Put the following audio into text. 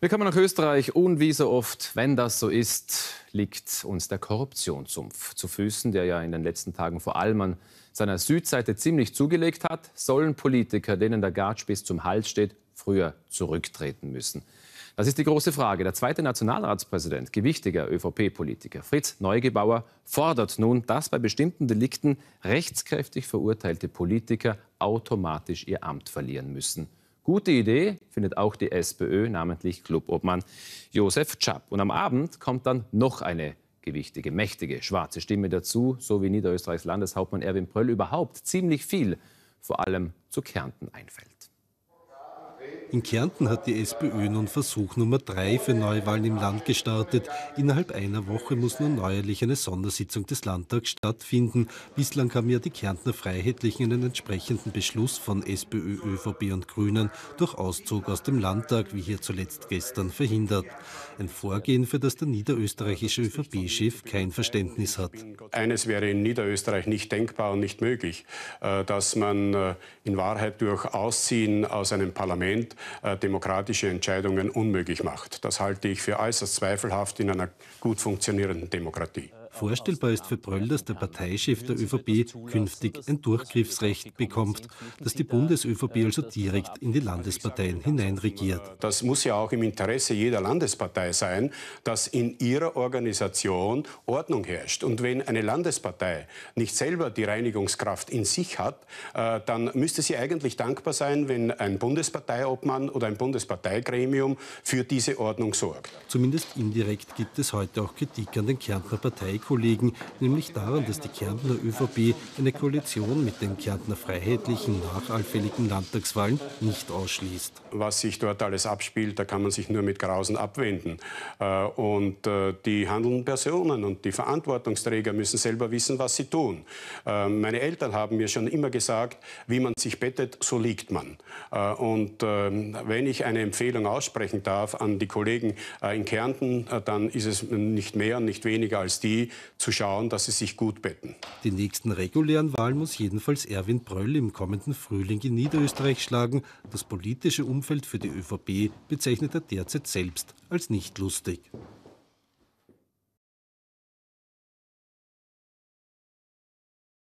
Wir kommen nach Österreich und wie so oft, wenn das so ist, liegt uns der Korruptionssumpf zu Füßen, der ja in den letzten Tagen vor allem an seiner Südseite ziemlich zugelegt hat, sollen Politiker, denen der Gatsch bis zum Hals steht, früher zurücktreten müssen. Das ist die große Frage. Der zweite Nationalratspräsident, gewichtiger ÖVP-Politiker Fritz Neugebauer, fordert nun, dass bei bestimmten Delikten rechtskräftig verurteilte Politiker automatisch ihr Amt verlieren müssen. Gute Idee findet auch die SPÖ, namentlich Clubobmann Josef Czap. Und am Abend kommt dann noch eine gewichtige, mächtige, schwarze Stimme dazu, so wie Niederösterreichs Landeshauptmann Erwin Pröll überhaupt ziemlich viel, vor allem zu Kärnten einfällt. In Kärnten hat die SPÖ nun Versuch Nummer drei für Neuwahlen im Land gestartet. Innerhalb einer Woche muss nun neuerlich eine Sondersitzung des Landtags stattfinden. Bislang haben ja die Kärntner Freiheitlichen einen entsprechenden Beschluss von SPÖ, ÖVP und Grünen durch Auszug aus dem Landtag, wie hier zuletzt gestern, verhindert. Ein Vorgehen, für das der niederösterreichische ÖVP-Chef kein Verständnis hat. Eines wäre in Niederösterreich nicht denkbar und nicht möglich, äh, dass man äh, in Wahrheit durch Ausziehen aus einem Parlament äh, demokratische Entscheidungen unmöglich macht. Das halte ich für äußerst zweifelhaft in einer gut funktionierenden Demokratie. Vorstellbar ist für Bröll, dass der Parteichef der ÖVP künftig ein Durchgriffsrecht bekommt, dass die Bundes-ÖVP also direkt in die Landesparteien hineinregiert. Das muss ja auch im Interesse jeder Landespartei sein, dass in ihrer Organisation Ordnung herrscht. Und wenn eine Landespartei nicht selber die Reinigungskraft in sich hat, äh, dann müsste sie eigentlich dankbar sein, wenn ein Bundesparteiobmann oder ein Bundesparteigremium für diese Ordnung sorgt. Zumindest indirekt gibt es heute auch Kritik an den Kärntner Parteikollegen. Kollegen, nämlich daran, dass die Kärntner ÖVP eine Koalition mit den Kärntner Freiheitlichen nach allfälligen Landtagswahlen nicht ausschließt. Was sich dort alles abspielt, da kann man sich nur mit Grausen abwenden. Äh, und äh, die handelnden Personen und die Verantwortungsträger müssen selber wissen, was sie tun. Äh, meine Eltern haben mir schon immer gesagt, wie man sich bettet, so liegt man. Und ähm, wenn ich eine Empfehlung aussprechen darf an die Kollegen in Kärnten, dann ist es nicht mehr und nicht weniger als die, zu schauen, dass sie sich gut betten. Die nächsten regulären Wahlen muss jedenfalls Erwin Bröll im kommenden Frühling in Niederösterreich schlagen. Das politische Umfeld für die ÖVP bezeichnet er derzeit selbst als nicht lustig.